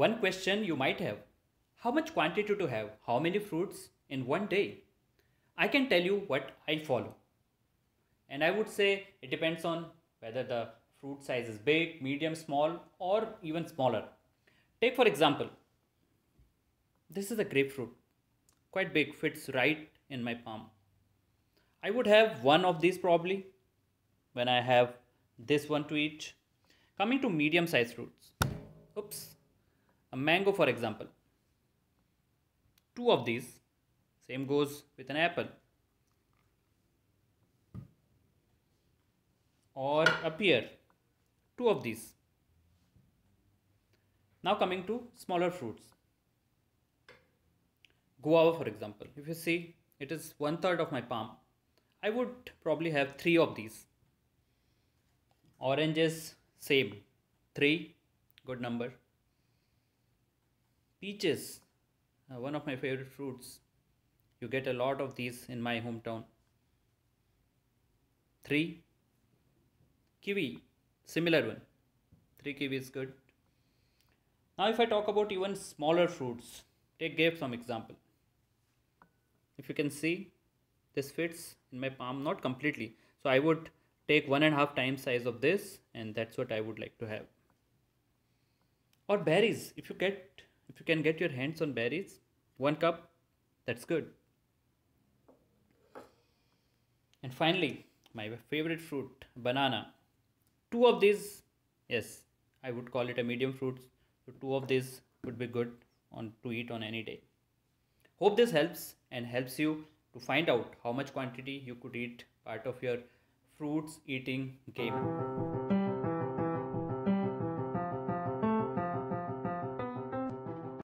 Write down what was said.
One question you might have how much quantity to have how many fruits in one day? I can tell you what I follow. And I would say it depends on whether the fruit size is big, medium, small, or even smaller. Take for example, this is a grapefruit, quite big, fits right in my palm. I would have one of these probably when I have this one to eat. Coming to medium sized fruits. Oops, mango for example two of these same goes with an apple or a pear two of these now coming to smaller fruits guava for example if you see it is one third of my palm I would probably have three of these oranges same three good number Peaches, uh, one of my favorite fruits. You get a lot of these in my hometown. 3. Kiwi, similar one. 3 kiwi is good. Now if I talk about even smaller fruits, take grape some example. If you can see, this fits in my palm, not completely. So I would take one and a half times size of this and that's what I would like to have. Or berries, if you get if you can get your hands on berries, one cup, that's good. And finally, my favorite fruit, banana. Two of these, yes, I would call it a medium fruit. So two of these would be good on to eat on any day. Hope this helps and helps you to find out how much quantity you could eat part of your fruits eating game.